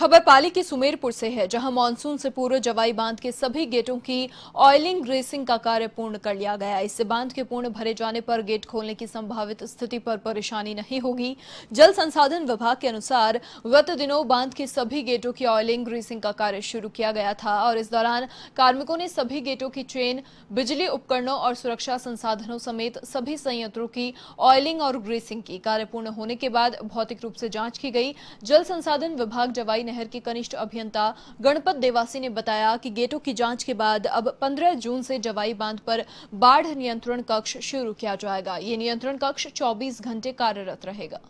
खबर पाली के सुमेरपुर से है जहां मानसून से पूर्व जवाई बांध के सभी गेटों की ऑयलिंग ग्रेसिंग का कार्य पूर्ण कर लिया गया इससे बांध के पूर्ण भरे जाने पर गेट खोलने की संभावित स्थिति पर परेशानी नहीं होगी जल संसाधन विभाग के अनुसार गत दिनों बांध के सभी गेटों की ऑयलिंग ग्रेसिंग का कार्य शुरू किया गया था और इस दौरान कार्मिकों ने सभी गेटों की चेन बिजली उपकरणों और सुरक्षा संसाधनों समेत सभी संयंत्रों की ऑयलिंग और ग्रेसिंग की कार्य पूर्ण होने के बाद भौतिक रूप से जांच की गई जल संसाधन विभाग जवाई नहर के कनिष्ठ अभियंता गणपत देवासी ने बताया कि गेटों की जांच के बाद अब 15 जून से जवाई बांध पर बाढ़ नियंत्रण कक्ष शुरू किया जाएगा ये नियंत्रण कक्ष 24 घंटे कार्यरत रहेगा